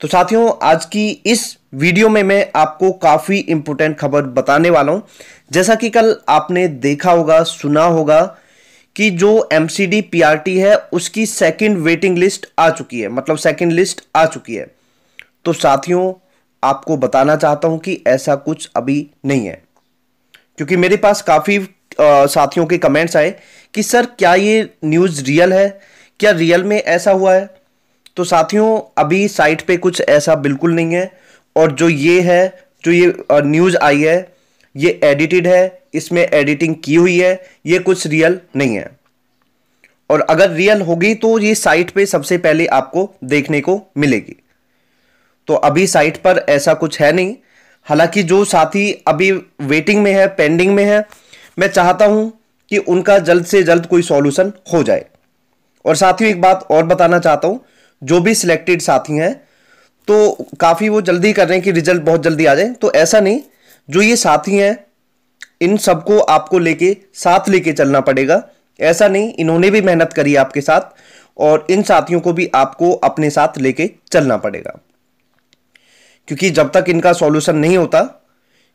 तो साथियों आज की इस वीडियो में मैं आपको काफ़ी इम्पोर्टेंट खबर बताने वाला हूँ जैसा कि कल आपने देखा होगा सुना होगा कि जो M C D P R T है उसकी सेकंड वेटिंग लिस्ट आ चुकी है मतलब सेकंड लिस्ट आ चुकी है तो साथियों आपको बताना चाहता हूं कि ऐसा कुछ अभी नहीं है क्योंकि मेरे पास काफ़ी साथियों के कमेंट्स आए कि सर क्या ये न्यूज़ रियल है क्या रियल में ऐसा हुआ है तो साथियों अभी साइट पे कुछ ऐसा बिल्कुल नहीं है और जो ये है जो ये न्यूज़ आई है ये एडिटेड है इसमें एडिटिंग की हुई है ये कुछ रियल नहीं है और अगर रियल होगी तो ये साइट पे सबसे पहले आपको देखने को मिलेगी तो अभी साइट पर ऐसा कुछ है नहीं हालांकि जो साथी अभी वेटिंग में है पेंडिंग में है मैं चाहता हूं कि उनका जल्द से जल्द कोई सॉल्यूशन हो जाए और साथियों एक बात और बताना चाहता हूं जो भी सिलेक्टेड साथी हैं तो काफ़ी वो जल्दी कर रहे हैं कि रिजल्ट बहुत जल्दी आ जाए तो ऐसा नहीं जो ये साथी हैं इन सबको आपको लेके साथ लेके चलना पड़ेगा ऐसा नहीं इन्होंने भी मेहनत करी आपके साथ और इन साथियों को भी आपको अपने साथ लेके चलना पड़ेगा क्योंकि जब तक इनका सॉल्यूशन नहीं होता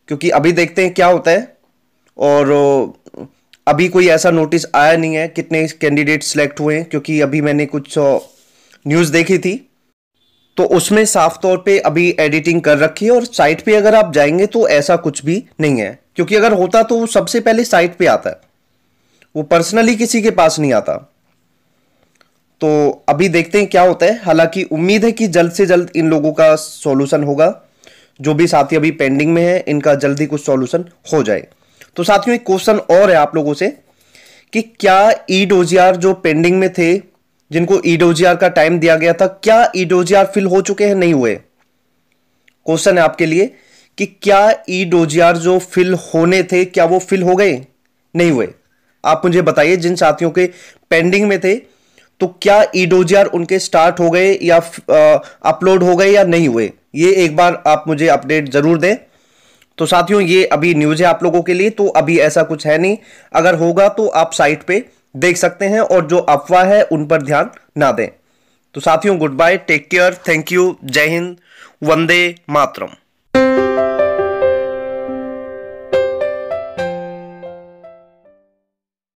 क्योंकि अभी देखते हैं क्या होता है और अभी कोई ऐसा नोटिस आया नहीं है कितने कैंडिडेट सिलेक्ट हुए हैं क्योंकि अभी मैंने कुछ न्यूज़ देखी थी तो उसमें साफ तौर पे अभी एडिटिंग कर रखी है और साइट पे अगर आप जाएंगे तो ऐसा कुछ भी नहीं है क्योंकि अगर होता तो वो सबसे पहले साइट पे आता है वो पर्सनली किसी के पास नहीं आता तो अभी देखते हैं क्या होता है हालांकि उम्मीद है कि जल्द से जल्द इन लोगों का सॉल्यूशन होगा जो भी साथी अभी पेंडिंग में है इनका जल्द ही कुछ सॉल्यूशन हो जाए तो साथियों एक क्वेश्चन और है आप लोगों से कि क्या ई डोजियार जो पेंडिंग में थे जिनको ईडोजीआर e का टाइम दिया गया था क्या ईडोजीआर e फिल हो चुके हैं नहीं हुए क्वेश्चन है आपके लिए कि क्या ईडोजीआर e जो फिल होने थे क्या वो फिल हो गए नहीं हुए आप मुझे बताइए जिन साथियों के पेंडिंग में थे तो क्या ईडोजीआर उनके स्टार्ट हो गए या अपलोड हो गए या नहीं हुए ये एक बार आप मुझे अपडेट जरूर दें तो साथियों ये अभी न्यूज़ है आप लोगों के लिए तो अभी ऐसा कुछ है नहीं अगर होगा तो आप साइट पे देख सकते हैं और जो अफवाह है उन पर ध्यान ना दें तो साथियों good bye take care thank you जय हिंद वंदे मातरम